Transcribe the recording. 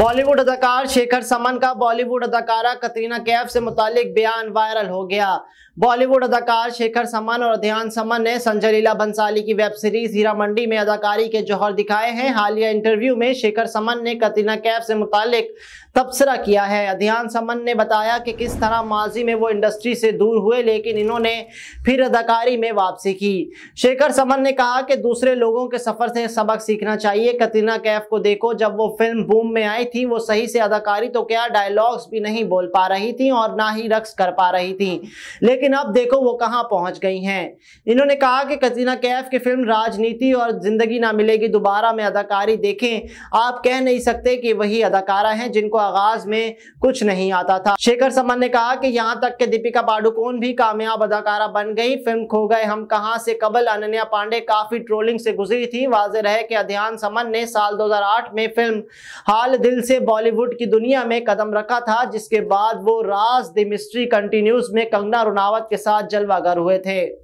बॉलीवुड अदाकार शेखर समन का बॉलीवुड अदाकारा कतरीना कैफ से मुतालिक बयान वायरल हो गया बॉलीवुड अदाकार शेखर समन और ध्यान समन ने संजय लीला बंसाली की वेब सीरीज हीरा मंडी में अदाकारी के जौहर दिखाए हैं हालिया इंटरव्यू में शेखर समन ने कतरीना कैफ से मुतालिक तबसरा किया है अध्यान समन ने बताया कि किस तरह माजी में वो इंडस्ट्री से दूर हुए लेकिन इन्होंने फिर अदाकारी में वापसी की शेखर समन ने कहा कि दूसरे लोगों के सफर से सबक सीखना चाहिए कतरीना कैफ को देखो जब वो फिल्म बूम में आई आई थी वो सही से अदाकारी तो क्या डायलॉग्स भी नहीं बोल पा रही थी और ना ही रक्स कर पा रही थी लेकिन अब देखो वो कहाँ पहुँच गई हैं इन्होंने कहा कि कजीना कैफ की फिल्म राजनीति और ज़िंदगी ना मिलेगी दोबारा में अदाकारी देखें आप कह नहीं सकते कि वही अदाकारा हैं जिनको आगाज़ में कुछ नहीं आता था शेखर समन ने कहा कि यहाँ तक कि दीपिका पाडुकोन भी कामयाब अदाकारा बन गई फिल्म खो गए हम कहाँ से कबल अनन्या पांडे काफ़ी ट्रोलिंग से गुजरी थी वाज रहे कि अध्यान समन ने साल 2008 में फिल्म हाल दिल दिल से बॉलीवुड की दुनिया में कदम रखा था जिसके बाद वो राज द मिस्ट्री कंटिन्यूज में कंगना रुनावत के साथ जलवागर हुए थे